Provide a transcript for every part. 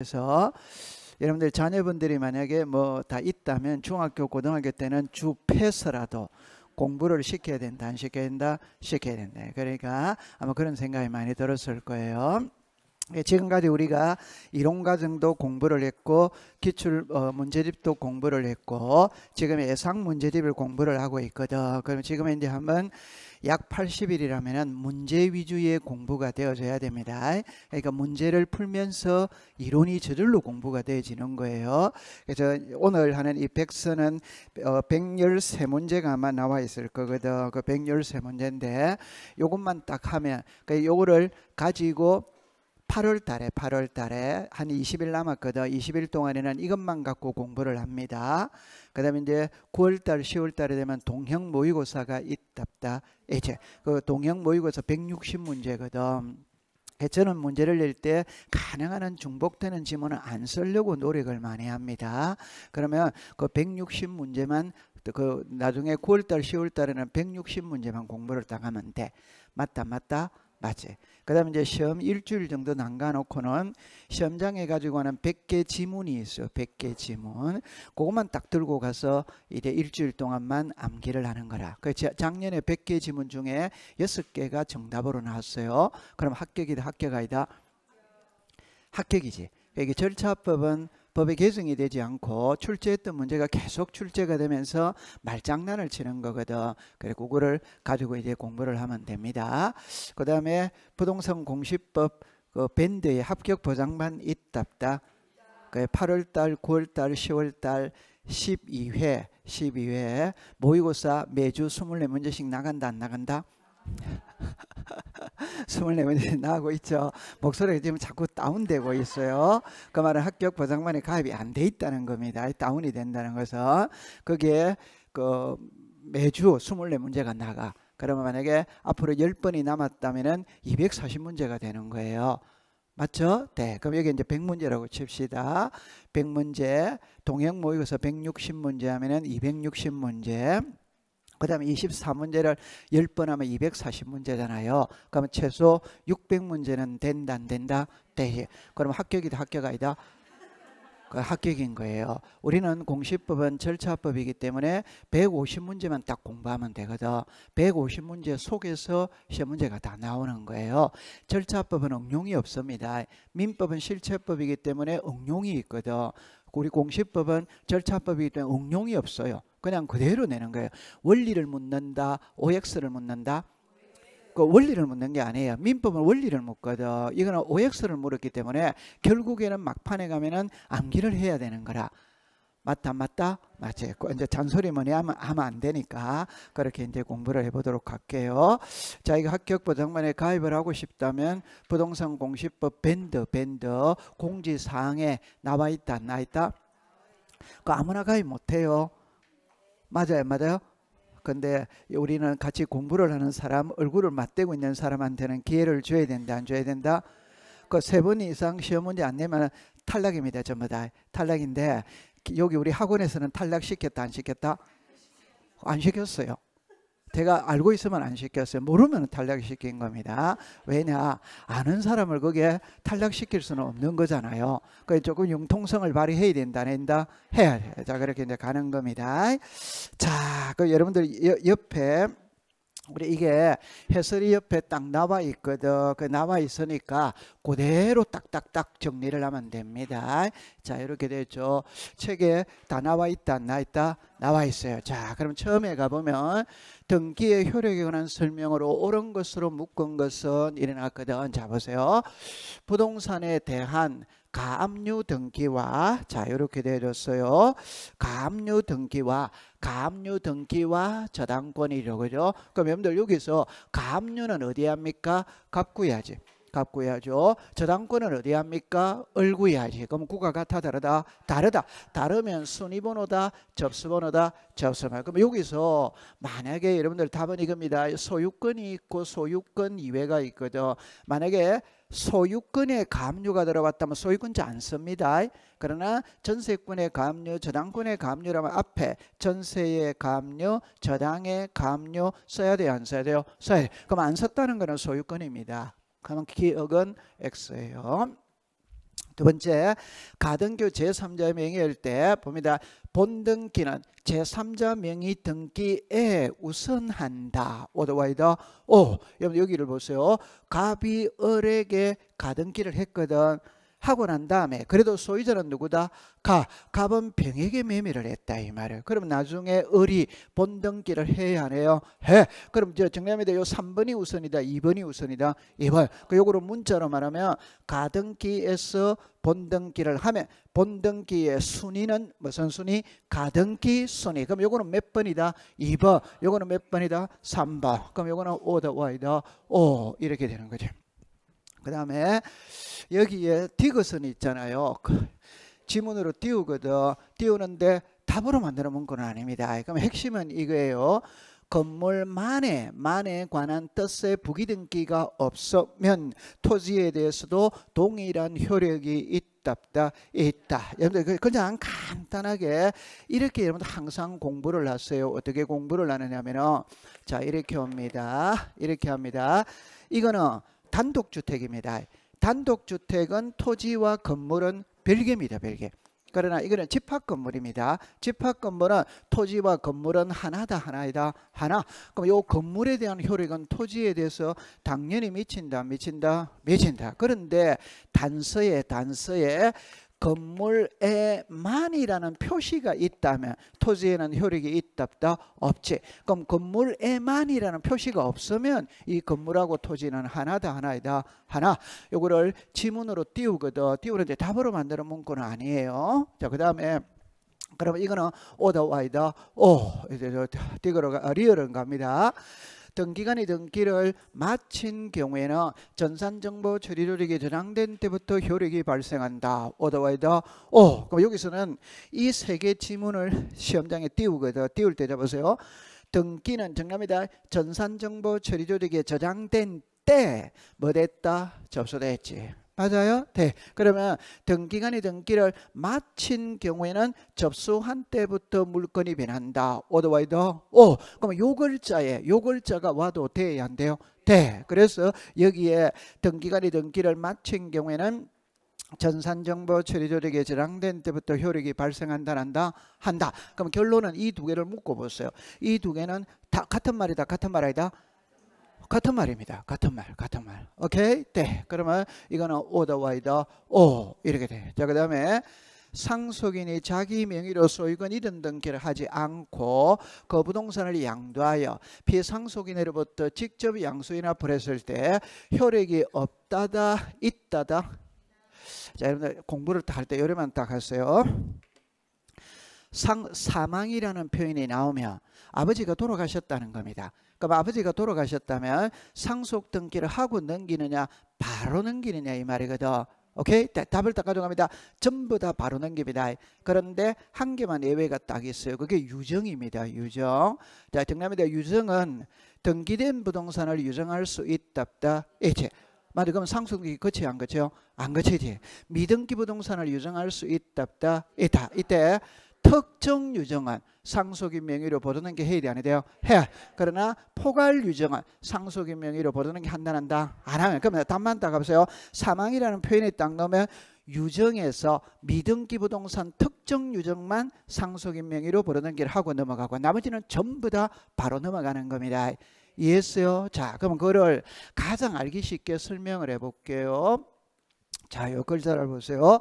그래서 여러분들 자녀분들이 만약에 뭐 다 있다면 중학교 고등학교 때는 주 패서라도 공부를 시켜야 된다 안 시켜야 된다 시켜야 된다 그러니까 아마 그런 생각이 많이 들었을 거예요 예, 지금까지 우리가 이론 과정도 공부를 했고 기출 어, 문제집도 공부를 했고 지금 예상 문제집을 공부를 하고 있거든 그럼 지금 이제 한번 약 80일이라면 문제 위주의 공부가 되어져야 됩니다. 그러니까 문제를 풀면서 이론이 저절로 공부가 되어지는 거예요. 그래서 오늘 하는 이 백서는 113문제가 어, 아마 나와 있을 거거든. 그 113문제인데 이것만 딱 하면 그러니까 요거를 가지고 8월 달에 8월 달에 한 20일 남았거든. 20일 동안에는 이것만 갖고 공부를 합니다. 그다음에 이제 9월 달, 10월 달에 되면 동형 모의고사가 있답다. 이제 그 동형 모의고사 160 문제거든. 저는 문제를 낼 때 가능한 한 중복되는 지문은 안 쓰려고 노력을 많이 합니다. 그러면 그160 문제만 그 나중에 9월달, 10월달에는 160 문제만 공부를 당 하면 돼. 맞다, 맞다. 낮에. 그 다음에 이제 시험 일주일 정도 남가놓고는 시험장에 가지고 하는 100개 지문이 있어요. 100개 지문. 그것만 딱 들고 가서 이제 일주일 동안만 암기를 하는 거라. 그 작년에 100개 지문 중에 6개가 정답으로 나왔어요. 그럼 합격이다, 합격 아니다? 합격이지. 그러니까 이게 절차법은 법에 개정이 되지 않고 출제했던 문제가 계속 출제가 되면서 말장난을 치는 거거든. 그리고 그거를 가지고 이제 공부를 하면 됩니다. 그 다음에 부동산 공시법 그 밴드의 합격 보장만 있답다. 그 8월달, 9월달, 10월달 12회, 12회 모의고사 매주 24문제씩 나간다 안 나간다? 24번이 나오고 있죠. 목소리가 지금 자꾸 다운되고 있어요. 그 말은 합격 보장만에 가입이 안 돼 있다는 겁니다. 다운이 된다는 것은 거기에 그 매주 24문제가 나가. 그러면 만약에 앞으로 10번이 남았다면은 240문제가 되는 거예요. 맞죠? 네. 그럼 여기 이제 100문제라고 칩시다. 100문제, 동행 모의고사 160문제 하면은 260문제. 그 다음에 24문제를 10번 하면 240문제잖아요. 그러면 최소 600문제는 된다 안 된다? 대해. 그럼 합격이다 합격 아니다? 그 합격인 거예요. 우리는 공시법은 절차법이기 때문에 150문제만 딱 공부하면 되거든. 150문제 속에서 시험 문제가 다 나오는 거예요. 절차법은 응용이 없습니다. 민법은 실체법이기 때문에 응용이 있거든. 우리 공시법은 절차법이기 때문에 응용이 없어요. 그냥 그대로 내는 거예요. 원리를 묻는다, OX를 묻는다. 그 원리를 묻는 게 아니에요. 민법은 원리를 묻거든. 이거는 OX를 물었기 때문에 결국에는 막판에 가면은 암기를 해야 되는 거라. 맞다 맞다 맞았고 그 이제 잔소리 뭐냐 하면 하면 안 되니까 그렇게 이제 공부를 해보도록 할게요. 자 이거 합격 부장만에 가입을 하고 싶다면 부동산 공시법 밴드 밴드 공지사항에 나와 있다 나 있다. 그 아무나 가입 못해요. 맞아요 맞아요. 근데 우리는 같이 공부를 하는 사람 얼굴을 맞대고 있는 사람한테는 기회를 줘야 된다 안 줘야 된다. 그 세 번 이상 시험 문제 안 내면 탈락입니다. 전부 다 탈락인데 여기 우리 학원에서는 탈락시켰다 안 시켰다? 안 시켰어요. 제가 알고 있으면 안 시켰어요. 모르면 탈락시킨 겁니다. 왜냐? 아는 사람을 거기에 탈락시킬 수는 없는 거잖아요. 그게 그러니까 조금 융통성을 발휘해야 된다, 된다, 해야 돼요. 자, 그렇게 이제 가는 겁니다. 자, 그 여러분들 옆에 우리 이게 해설이 옆에 딱 나와 있거든. 그 나와 있으니까 그대로 딱딱딱 정리를 하면 됩니다. 자, 이렇게 되죠. 책에 다 나와 있다, 나 있다, 나와 있어요. 자, 그럼 처음에 가보면 등기의 효력에 관한 설명으로 옳은 것으로 묶은 것은 일어났거든. 자, 보세요. 부동산에 대한 가압류 등기와 자 이렇게 되어졌어요. 가압류 등기와 가압류 등기와 저당권이라고 그죠? 그럼 여러분들 여기서 가압류는 어디 합니까? 갚구야지. 갚구야죠. 저당권은 어디 합니까? 얼구야지. 그럼 구가 같아 다르다? 다르다. 다르면 순위번호다, 접수번호다, 접수번호. 그럼 여기서 만약에 여러분들 답은 이겁니다. 소유권이 있고 소유권 이외가 있거든. 만약에 소유권의 감유가 들어왔다면 소유권자 안 씁니다. 그러나 전세권의 감유, 저당권의 감유라면 앞에 전세의 감유, 저당의 감유 써야 돼요? 안 써야 돼요? 써야 돼요. 그럼 안 썼다는 거는 소유권입니다. 그러면 기억은 X예요. 두 번째 가등교 제3자 명의일 때 봅니다. 본등기는 제3자 명의 등기에 우선한다. 오더와이더 오 oh, 여러분 여기를 보세요. 갑이 을에게 가등기를 했거든. 하고 난 다음에 그래도 소유자는 누구다? 가. 갑은 병에게 매매를 했다 이 말이에요. 그럼 나중에 을이 본등기를 해야 하네요. 해. 그럼 저 정리합니다. 요 3번이 우선이다. 2번이 우선이다. 2번. 그 요거를 문자로 말하면 가등기에서 본등기를 하면 본등기의 순위는 무슨 순위? 가등기 순위. 그럼 요거는 몇 번이다? 2번. 요거는 몇 번이다? 3번. 그럼 요거는 오더와이더오 이렇게 되는 거죠. 그 다음에 여기에 디귿은 있잖아요. 그 지문으로 띄우거든. 띄우는데 답으로 만들어 놓은 건 아닙니다. 그럼 핵심은 이거예요. 건물만에 만에 관한 뜻의 부기등기가 없으면 토지에 대해서도 동일한 효력이 있답다 있다. 여러분들 그 그냥 간단하게 이렇게 여러분들 항상 공부를 하세요. 어떻게 공부를 하느냐면은 자 이렇게 옵니다. 이렇게 합니다. 이거는 단독주택입니다. 단독주택은 토지와 건물은 별개입니다. 별개. 그러나 이거는 집합 건물입니다. 집합 건물은 토지와 건물은 하나다 하나이다 하나. 그럼 요 건물에 대한 효력은 토지에 대해서 당연히 미친다 미친다 미친다. 그런데 단서에 단서에 건물에만이라는 표시가 있다면 토지에는 효력이 있다없다 없지. 그럼 건물에만이라는 표시가 없으면 이 건물하고 토지는 하나다 하나이다 하나. 요거를 지문으로 띄우거든. 띄우는데 답으로 만드는 문구는 아니에요. 자, 그다음에 그러면 이거는 오더 와이더 오 이제 저 띠그러가 어, 리얼은 갑니다. 등기관이 등기를 마친 경우에는 전산정보 처리조력이 저장된 때부터 효력이 발생한다. 오더와이더 오. 어, 그럼 여기서는 이 세개 지문을 시험장에 띄우거든. 띄울 때 잡으세요. 등기는 정답이다. 전산정보 처리조력에 저장된 때 뭐됐다? 접수됐지. 맞아요? 돼. 네. 그러면 등기간이 등기를 마친 경우에는 접수한 때부터 물건이 변한다. 오더와이더. 오. 그럼 요 글자에 요 글자가 와도 돼야 안 돼요? 돼. 네. 그래서 여기에 등기간이 등기를 마친 경우에는 전산정보 처리조력에 저장된 때부터 효력이 발생한다 한다 한다. 그럼 결론은 이 두 개를 묶어 보세요. 이 두 개는 다 같은 말이다. 같은 말이다. 같은 말입니다. 같은 말, 같은 말. 오케이? 네. 그러면 이거는 order by the o 이렇게 돼. 자, 그 다음에 상속인이 자기 명의로 소유권 이름 등기를 하지 않고 그 부동산을 양도하여 피상속인으로부터 직접 양수이나 벌했을 때 효력이 없다다 있다다 자 여러분들 공부를 할때 요리만 딱 하세요 상, 사망이라는 표현이 나오면 아버지가 돌아가셨다는 겁니다. 그럼 아버지가 돌아가셨다면 상속 등기를 하고 넘기느냐 바로 넘기느냐 이 말이거든. 오케이? 답을 딱 가져갑니다. 전부 다 바로 넘깁니다. 그런데 한 개만 예외가 딱 있어요. 그게 유정입니다. 유정. 자, 정남이다. 유정은 등기된 부동산을 유정할 수 있다. 없다. 예, 이제 맞아. 그럼 상속이 거치지 안 거쳐요? 안 거치지. 미등기 부동산을 유정할 수 있다. 없다. 예, 있다. 이때 특정 유정한 상속인 명의로 벌어는 게 해일이 아니돼요. 해. 그러나 포괄 유정한 상속인 명의로 벌어는 게 한단한다. 안 하면 그러면 답만 딱 가보세요. 사망이라는 표현이 딱 넣으면 유정에서 미등기 부동산 특정 유정만 상속인 명의로 벌어넘기 하고 넘어가고 나머지는 전부 다 바로 넘어가는 겁니다. 이해했어요? 자, 그럼 그거 가장 알기 쉽게 설명을 해볼게요. 자, 요 글자를 보세요.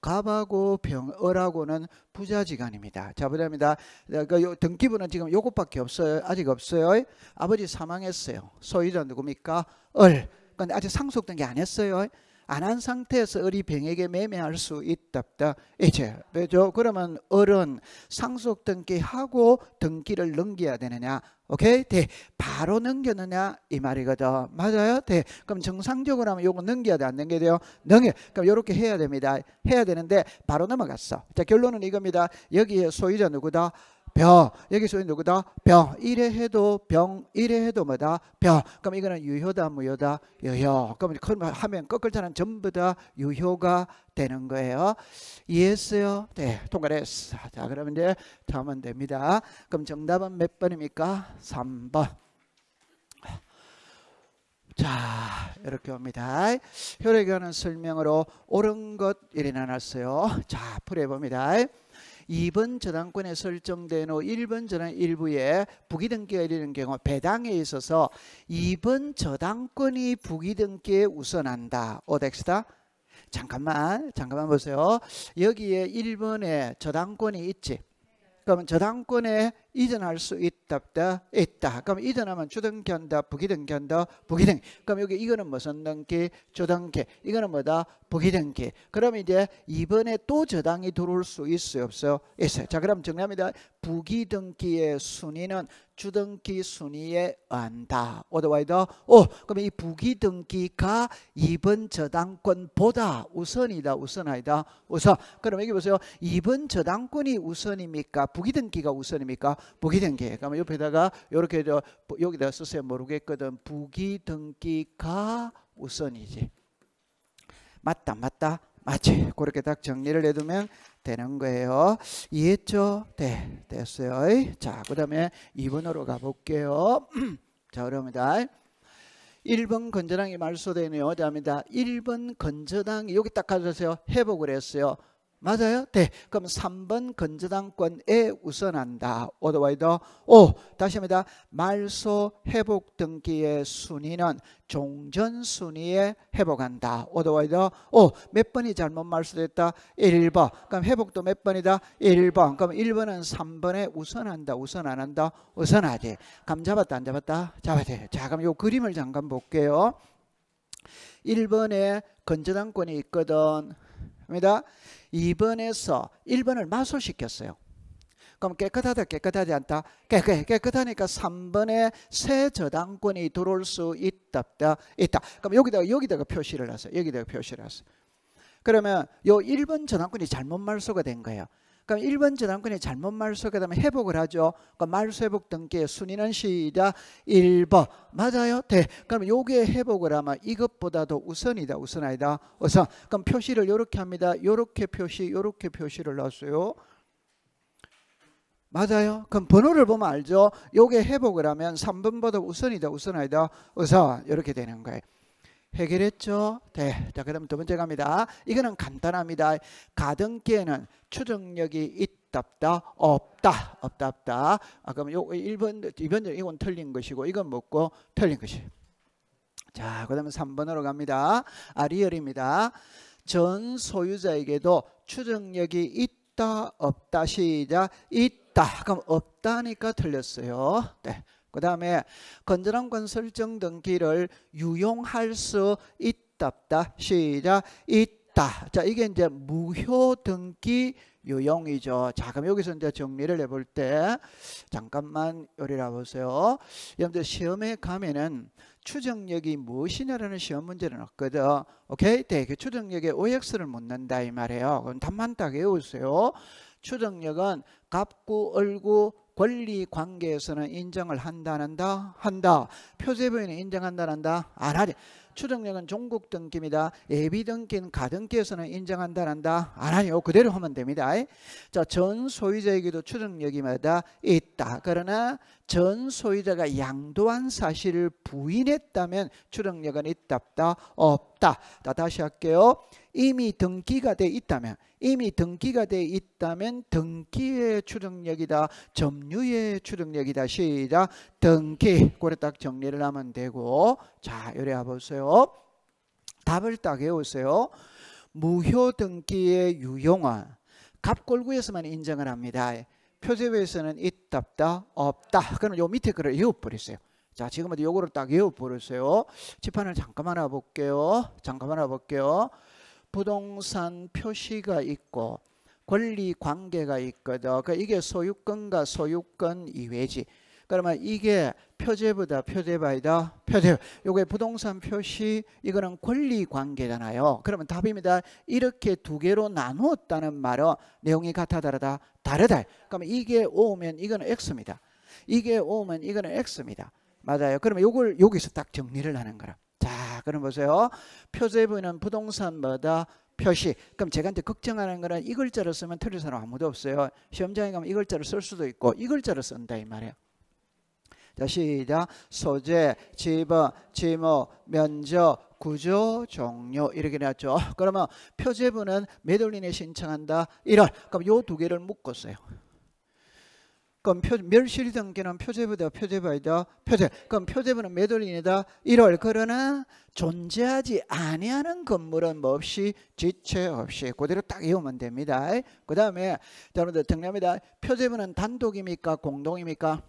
갑하고 병을하고는 부자지간입니다. 자, 보자입니다. 그 그러니까 등기부는 지금 요것밖에 없어요. 아직 없어요. 아버지 사망했어요. 소유자 누굽니까? 을. 근데 아직 상속된 게 안 했어요. 안한 상태에서 어리 병에게 매매할 수 있답다. 이제 그죠? 그러면 을은 상속 등기하고 등기를 넘겨야 되느냐? 오케이? 대. 바로 넘겼느냐? 이 말이거든. 맞아요? 대. 그럼 정상적으로 하면 요거 넘겨야 돼? 안 넘겨야 돼요? 넘겨. 그럼 요렇게 해야 됩니다. 해야 되는데 바로 넘어갔어. 자, 결론은 이겁니다. 여기에 소유자 누구다? 병 여기 서누구다병 이래 해도 병 이래 해도 뭐다 병 그럼 이거는 유효다 무효다 유효 그럼 하면 꺾을자는 전부 다 유효가 되는 거예요 이해했어요 네 통과됐어 자그러 이제 다음은 됩니다 그럼 정답은 몇 번입니까 3번 자 이렇게 옵니다 효력에 관한 설명으로 옳은 것 일어나놨어요 자 풀어봅니다 2번 저당권에 설정된 후 1번 저당 일부에 부기등기가 이르는 경우 배당에 있어서 2번 저당권이 부기등기에 우선한다. 오덱스다. 잠깐만 잠깐만 보세요. 여기에 1번에 저당권이 있지. 그러면 저당권에 이전할 수있다없다 있다. 그럼 이전하면 주등견다 부기등견다 부기등. 그럼 여기 이거는 무슨 등기 주등기 이거는 뭐다 부기등기. 그럼 이제 이번에 또 저당이 들어올 수 있어요 없어 있어요. 자 그럼 정리합니다. 부기등기의 순위는 주등기 순위에 한다. 오더와이더. 오, 그러면 이 부기등기가 2번 저당권보다 우선이다. 우선하이다. 우선. 그럼 여기 보세요. 2번 저당권이 우선입니까? 부기등기가 우선입니까? 부기등기. 그러면 옆에다가 이렇게 여기다 쓰세요. 모르겠거든. 부기등기가 우선이지. 맞다. 맞다. 맞지. 그렇게 딱 정리를 해두면 되는 거예요. 이해했죠? 네, 됐어요. 자, 그 다음에 2번으로 가볼게요. 자, 그럽니다. 1번 건전항이 말소되네요. 자합니다. 1번 건전항이 여기 딱 가주세요. 회복을 했어요. 맞아요? 네. 그럼 3번 건전한권에 우선한다. 오더와이더. 오, 다시 합니다. 말소 회복 등기의 순위는 종전 순위에 회복한다. 오더와이더. 오, 몇 번이 잘못 말소됐다? 1번. 그럼 회복도 몇 번이다? 1번. 그럼 1번은 3번에 우선한다. 우선 안 한다. 우선하지. 감 잡았다. 안 잡았다? 잡아야 돼. 자, 그럼 요 그림을 잠깐 볼게요. 1번에 건전한권이 있거든. 합니다. 2번에서 1번을 마술시켰어요. 그럼 깨끗하다 깨끗하지 않다 깨끗 깨끗하니까 3번에 새 저당권이 들어올 수 있다 있다 그럼 여기다가 여기다가 표시를 하세요 여기다가 표시를 하세요 그러면 요 1번 저당권이 잘못 말소가 된 거예요 그럼 1번 저당권이 잘못 말소 그다음 회복을 하죠. 그럼 그러니까 말소 회복 등기의 순위는 시작 1번 맞아요. 대. 그럼 요게 회복을 하면 이것보다도 우선이다. 우선 아니다. 우선 그럼 표시를 요렇게 합니다. 요렇게 표시 요렇게 표시를 넣었어요. 맞아요. 그럼 번호를 보면 알죠. 요게 회복을 하면 3번보다 우선이다. 우선 아니다. 우선 이렇게 되는 거예요. 해결했죠? 네. 자, 그럼 두 번째 갑니다. 이거는 간단합니다. 가등기에는 추정력이 있답다, 없다, 없다, 없다. 아, 그럼 요 1번, 2번, 이건 틀린 것이고, 이건 먹고 틀린 것이. 자, 그 다음에 3번으로 갑니다. 아리얼입니다. 전 소유자에게도 추정력이 있다, 없다, 시작. 있다. 그럼 없다니까 틀렸어요. 네. 그 다음에 건전한 건설증 등기를 유용할 수 있답다. 시작. 있다. 자, 이게 이제 무효 등기 유용이죠. 자, 그럼 여기서 이제 정리를 해볼 때 잠깐만 요리라 보세요. 여러분들 시험에 가면은 추정력이 무엇이냐라는 시험 문제는 없거든. 오케이? 대개 추정력에 OX를 묻는다 이 말이에요. 그럼 답만 딱 외우세요. 추정력은 갑구, 을구, 권리 관계에서는 인정을 한다 한다 한다. 표제부인은 인정한다 한다 안 하지. 추정력은 종국 등기입니다. 예비 등기인 가등기에서는 인정한다 한다 안 하요. 그대로 하면 됩니다. 자, 전 소유자에게도 추정력이마다 있다. 그러나 전 소유자가 양도한 사실을 부인했다면 추정력은 있다 없다. 자, 다시 할게요. 이미 등기가 돼 있다면 이미 등기가 돼 있다면 등기의 추정력이다 점유의 추정력이다 시작 등기 고래 딱 정리를 하면 되고 자 요래 해보세요 답을 딱 외우세요 무효 등기의 유용한 갑골구에서만 인정을 합니다 표제부에서는 있다 없다 없다 그럼 요 밑에 글을 이워버리세요자 지금부터 요거를 딱 외워버리세요 지판을 잠깐만 와볼게요 잠깐만 와볼게요 부동산 표시가 있고 권리 관계가 있거든. 그러니까 이게 소유권과 소유권 이외지. 그러면 이게 표제보다 표제바이다표제 요게 부동산 표시 이거는 권리 관계잖아요. 그러면 답입니다. 이렇게 두 개로 나누었다는 말은 내용이 같아 다르다. 다르다. 그러면 이게 오면 이거는 x입니다. 이게 오면 이거는 x입니다. 맞아요. 그러면 요걸 여기서 딱 정리를 하는 거라. 그럼 보세요. 표제부는 부동산마다 표시. 그럼 제가한테 걱정하는 거는 이 글자를 쓰면 틀린 사람 아무도 없어요. 시험장에 가면 이 글자를 쓸 수도 있고 이 글자를 쓴다 이 말이에요. 자, 시작. 소재, 지번, 지목, 면적, 구조, 종료 이렇게 나왔죠. 그러면 표제부는 매돌린에 신청한다. 1월. 그럼 요 두 개를 묶었어요. 그럼 표, 멸실이 등기는 표제부다 표제부이다 표제 그럼 표제부는 매돌인이다 1월 그러나 존재하지 아니하는 건물은 뭐 없이 지체 없이 그대로 딱 이으면 됩니다 그 다음에 여러분들 등렴니다 표제부는 단독입니까 공동입니까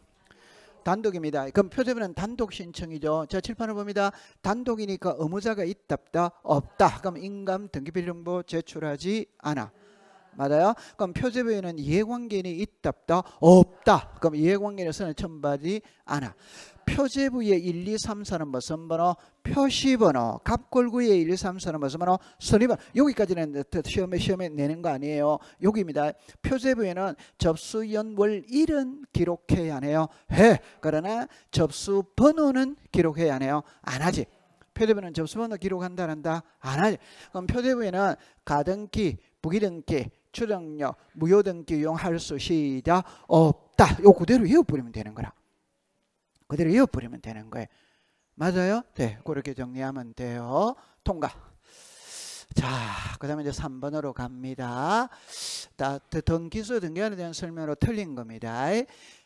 단독입니다. 그럼 표제부는 단독 신청이죠. 자, 칠판을 봅니다. 단독이니까 의무자가 있답다 없다. 그럼 인감 등기필등부 제출하지 않아. 맞아요? 그럼 표제부에는 이해관계는 있다 없다 없다. 그럼 이해관계에서는 첨부하지 않아. 표제부의 1, 2, 3, 4는 무슨 번호? 표시번호. 갑골구의 1, 2, 3, 4는 무슨 번호? 선입번 여기까지는 시험에 시험에 내는 거 아니에요. 여기입니다. 표제부에는 접수 연월 일은 기록해야 해요. 해. 그러나 접수 번호는 기록해야 해요. 안 하지. 표제부는 접수번호 기록한다 한다 안 하지. 그럼 표제부에는 가등기, 부기등기, 출연료, 무효 등기 이용할 수 시작 없다. 요 그대로 이어버리면 되는 거라. 그대로 이어버리면 되는 거예요. 맞아요? 네, 그렇게 정리하면 돼요. 통과. 자, 그 다음에 이제 3번으로 갑니다. 다, 등기소 등기안에 대한 설명으로 틀린 겁니다.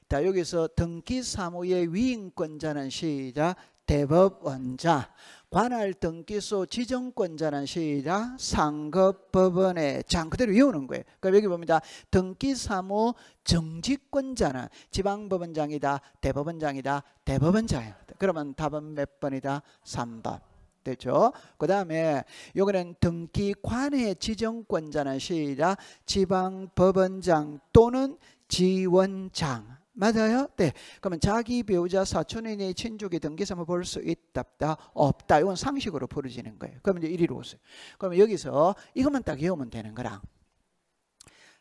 자, 여기서 등기 사무의 위임권자는 시작 대법원자 관할 등기소 지정권자라는 시라 상급법원의 장 그대로 외우는 거예요. 그럼 여기 봅니다. 등기사무 정직권자는 지방법원장이다. 대법원장이다. 대법원장이다. 그러면 답은 몇 번이다? 3번. 되죠그 다음에 요거는 등기관의 지정권자는 시라 이 지방법원장 또는 지원장 맞아요? 네. 그러면 자기 배우자 사촌인의 친족이 등기사을 볼수 있다, 없다, 없다. 이건 상식으로 부르지는 거예요. 그러면 이제 이리로 오세요. 그러면 여기서 이것만 딱 외우면 되는 거랑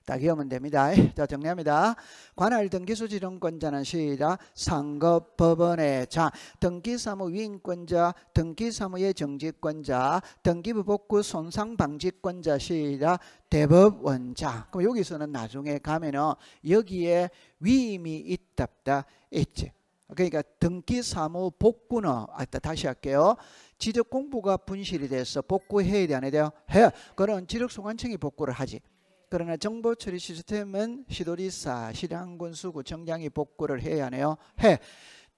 다기억하면 됩니다. 자 정리합니다. 관할 등기소지정권자는 시작 상급법원의 자 등기사무 위임권자 등기사무의 정직권자 등기부복구 손상방지권자 시작 대법원자 그럼 여기서는 나중에 가면은 여기에 위임이 있답다 있지. 그러니까 등기사무 복구는 아, 다시 할게요. 지적 공부가 분실이 돼서 복구해야 되안 해요 해요. 그런 지적 소관청이 복구를 하지. 그러나 정보 처리 시스템은 시도리사, 시장군수 구청장이 복구를 해야 하네요. 해.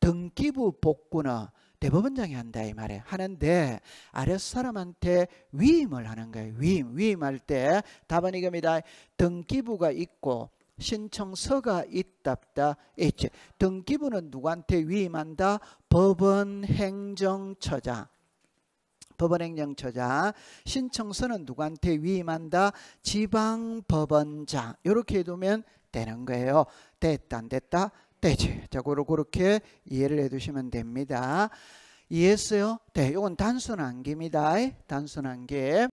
등기부 복구는 대법원장이 한다 이 말에 하는데 아랫사람한테 위임을 하는 거예요. 위임. 위임할 때 답은 이겁니다. 등기부가 있고 신청서가 있답다 있지. 등기부는 누구한테 위임한다? 법원 행정처장. 법원행정처자 신청서는 누구한테 위임한다 지방법원장 이렇게 해두면 되는 거예요 됐다 안 됐다 되지 자 그렇게 이해를 해두시면 됩니다 이해했어요? 네, 이건 단순 암기입니다. 단순 암기.